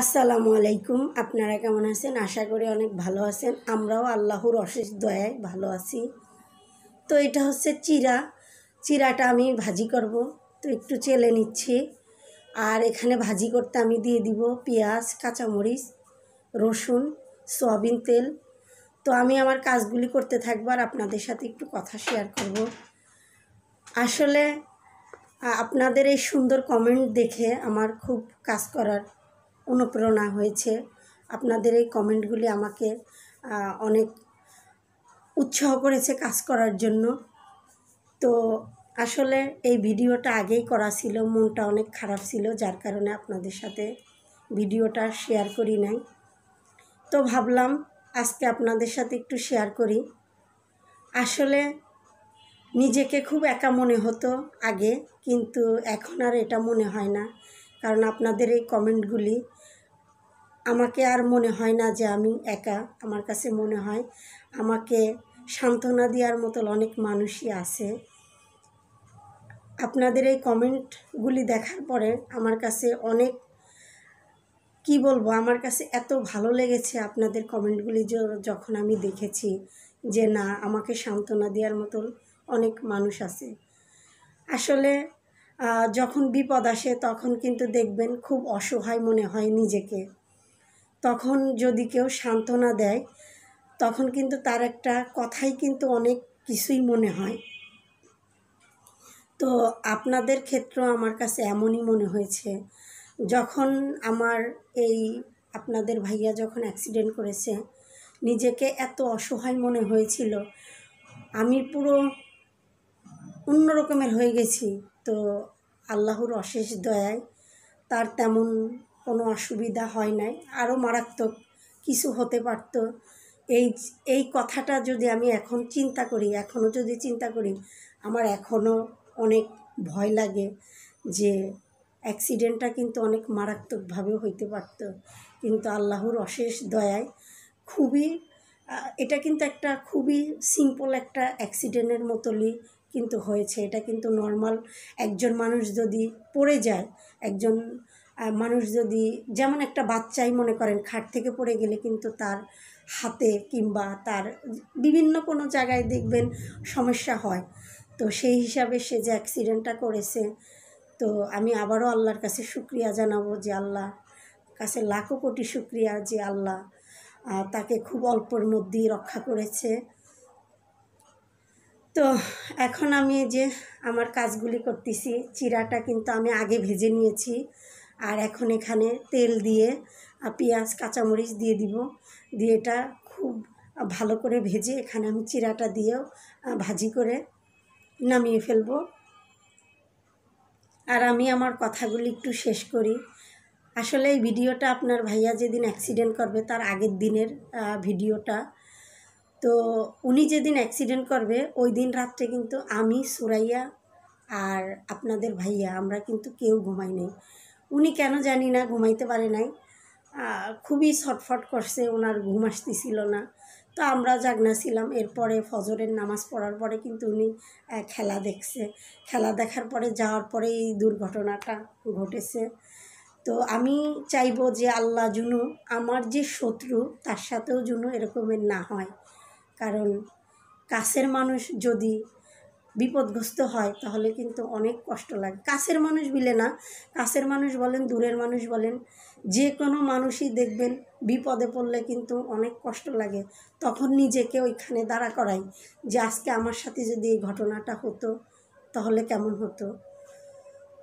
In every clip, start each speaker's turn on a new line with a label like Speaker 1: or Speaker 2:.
Speaker 1: আসসালামু আলাইকুম আপনারা কেমন আছেন আশা করি অনেক ভালো আছেন আমরাও আল্লাহর অশেষ দয়ায় ভালো আছি তো এটা হচ্ছে চিরা চিরাটা আমি ভাজি করব তো একটু চেলে নিচ্ছি আর এখানে ভাজি করতে আমি দিয়ে দিব পেঁয়াজ কাঁচামরিচ রসুন সয়াবিন তেল তো আমি আমার কাজগুলি করতে থাকবো আর আপনাদের সাথে একটু কথা শেয়ার করব আসলে আপনাদের এই সুন্দর কমেন্ট দেখে আমার খুব কাজ করার অনুপ্রেরণা হয়েছে আপনাদের এই কমেন্টগুলি আমাকে অনেক উৎসাহ করেছে কাজ করার জন্য তো আসলে এই ভিডিওটা আগেই করা ছিল মনটা অনেক খারাপ ছিল যার কারণে আপনাদের সাথে ভিডিওটা শেয়ার করি নাই তো ভাবলাম আজকে আপনাদের সাথে একটু শেয়ার করি আসলে নিজেকে খুব একা মনে হতো আগে কিন্তু এখন আর এটা মনে হয় না কারণ আপনাদের এই কমেন্টগুলি আমাকে আর মনে হয় না যে আমি একা আমার কাছে মনে হয় আমাকে সান্ত্বনা দেওয়ার মতো অনেক মানুষই আছে আপনাদের এই কমেন্টগুলি দেখার পরে আমার কাছে অনেক কি বলবো আমার কাছে এত ভালো লেগেছে আপনাদের কমেন্টগুলি যখন আমি দেখেছি যে না আমাকে সান্ত্বনা দেওয়ার মতন অনেক মানুষ আছে আসলে যখন বিপদ আসে তখন কিন্তু দেখবেন খুব অসহায় মনে হয় নিজেকে তখন যদি কেউ সান্ত্বনা দেয় তখন কিন্তু তার একটা কথাই কিন্তু অনেক কিছুই মনে হয় তো আপনাদের ক্ষেত্রেও আমার কাছে এমনই মনে হয়েছে যখন আমার এই আপনাদের ভাইয়া যখন অ্যাক্সিডেন্ট করেছে নিজেকে এত অসহায় মনে হয়েছিল আমি পুরো অন্য রকমের হয়ে গেছি তো আল্লাহর অশেষ দয়ায় তার তেমন কোনো অসুবিধা হয় নাই আরও মারাত্মক কিছু হতে পারত এই এই কথাটা যদি আমি এখন চিন্তা করি এখনও যদি চিন্তা করি আমার এখনও অনেক ভয় লাগে যে অ্যাক্সিডেন্টটা কিন্তু অনেক মারাত্মকভাবে হইতে পারত কিন্তু আল্লাহর অশেষ দয়ায় খুবই এটা কিন্তু একটা খুবই সিম্পল একটা অ্যাক্সিডেন্টের মতনই কিন্তু হয়েছে এটা কিন্তু নর্মাল একজন মানুষ যদি পড়ে যায় একজন মানুষ যদি যেমন একটা বাচ্চাই মনে করেন খাট থেকে পড়ে গেলে কিন্তু তার হাতে কিংবা তার বিভিন্ন কোনো জায়গায় দেখবেন সমস্যা হয় তো সেই হিসাবে সে যে অ্যাক্সিডেন্টটা করেছে তো আমি আবারও আল্লাহর কাছে শুক্রিয়া জানাবো যে আল্লাহ কাছে লাখো কোটি শুক্রিয়া যে আল্লাহ তাকে খুব অল্পর মধ্যেই রক্ষা করেছে তো এখন আমি যে আমার কাজগুলি করতেছি চিরাটা কিন্তু আমি আগে ভেজে নিয়েছি আর এখন এখানে তেল দিয়ে পেঁয়াজ কাঁচামরিচ দিয়ে দিব দিয়ে এটা খুব ভালো করে ভেজে এখানে আমি চিরাটা দিয়েও ভাজি করে নামিয়ে ফেলবো আর আমি আমার কথাগুলি একটু শেষ করি আসলে এই ভিডিওটা আপনার ভাইয়া যেদিন অ্যাক্সিডেন্ট করবে তার আগের দিনের ভিডিওটা তো উনি যেদিন অ্যাক্সিডেন্ট করবে ওই দিন রাত্রে কিন্তু আমি সুরাইয়া আর আপনাদের ভাইয়া আমরা কিন্তু কেউ ঘুমাই নাই উনি কেন জানি না ঘুমাইতে পারে নাই খুবই ছটফট করছে ওনার ঘুম আসতেছিল না তো আমরা জাগনা ছিলাম এরপরে ফজরের নামাজ পড়ার পরে কিন্তু উনি খেলা দেখছে খেলা দেখার পরে যাওয়ার পরে এই দুর্ঘটনাটা ঘটেছে তো আমি চাইব যে আল্লাহ জুনু আমার যে শত্রু তার সাথেও জুনু এরকমের না হয় কারণ কাছের মানুষ যদি বিপদগ্রস্ত হয় তাহলে কিন্তু অনেক কষ্ট লাগে কাছের মানুষ বিলে না কাছের মানুষ বলেন দূরের মানুষ বলেন যে কোনো মানুষই দেখবেন বিপদে পড়লে কিন্তু অনেক কষ্ট লাগে তখন নিজেকে ওইখানে দাঁড়া করাই যে আজকে আমার সাথে যদি এই ঘটনাটা হতো তাহলে কেমন হতো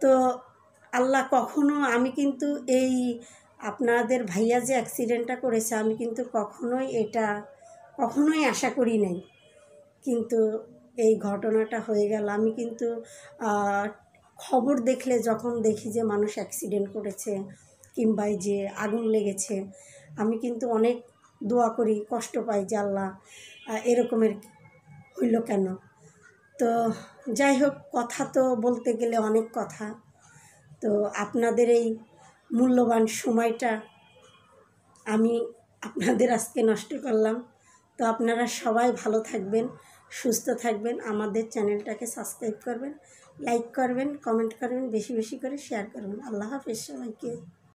Speaker 1: তো আল্লাহ কখনো আমি কিন্তু এই আপনাদের ভাইয়া যে অ্যাক্সিডেন্টটা করেছে আমি কিন্তু কখনোই এটা কখনোই আশা করি নাই কিন্তু এই ঘটনাটা হয়ে গেল আমি কিন্তু খবর দেখলে যখন দেখি যে মানুষ অ্যাক্সিডেন্ট করেছে কিংবা যে আগুন লেগেছে আমি কিন্তু অনেক দোয়া করি কষ্ট পাই যে আল্লাহ এরকমের হইল কেন তো যাই হোক কথা তো বলতে গেলে অনেক কথা তো আপনাদের এই মূল্যবান সময়টা আমি আপনাদের আজকে নষ্ট করলাম তো আপনারা সবাই ভালো থাকবেন সুস্থ থাকবেন আমাদের চ্যানেলটাকে সাবস্ক্রাইব করবেন লাইক করবেন কমেন্ট করবেন বেশি বেশি করে শেয়ার করবেন আল্লাহ হাফিজ সবাইকে